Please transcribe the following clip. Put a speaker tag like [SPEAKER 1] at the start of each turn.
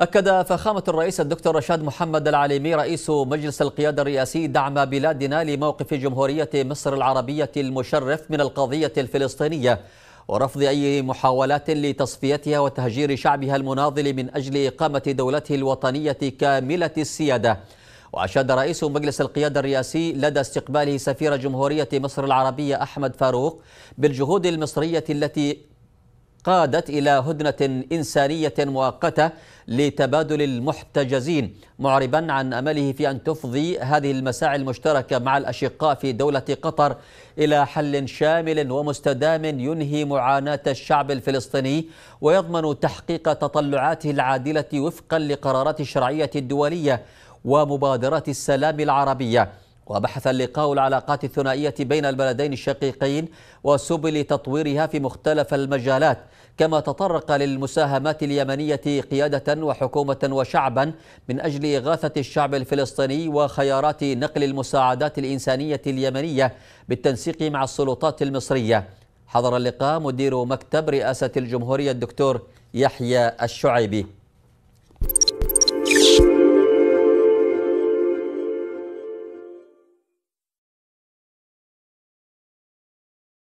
[SPEAKER 1] أكد فخامة الرئيس الدكتور رشاد محمد العليمي رئيس مجلس القيادة الرئاسي دعم بلادنا لموقف جمهورية مصر العربية المشرف من القضية الفلسطينية ورفض أي محاولات لتصفيتها وتهجير شعبها المناضل من أجل إقامة دولته الوطنية كاملة السيادة وأشاد رئيس مجلس القيادة الرئاسي لدى استقباله سفير جمهورية مصر العربية أحمد فاروق بالجهود المصرية التي قادت إلى هدنة إنسانية مؤقتة لتبادل المحتجزين معربا عن أمله في أن تفضي هذه المساعي المشتركة مع الأشقاء في دولة قطر إلى حل شامل ومستدام ينهي معاناة الشعب الفلسطيني ويضمن تحقيق تطلعاته العادلة وفقا لقرارات الشرعية الدولية ومبادرات السلام العربية وبحث اللقاء العلاقات الثنائية بين البلدين الشقيقين وسبل تطويرها في مختلف المجالات كما تطرق للمساهمات اليمنية قيادة وحكومة وشعبا من أجل إغاثة الشعب الفلسطيني وخيارات نقل المساعدات الإنسانية اليمنية بالتنسيق مع السلطات المصرية حضر اللقاء مدير مكتب رئاسة الجمهورية الدكتور يحيى الشعيبي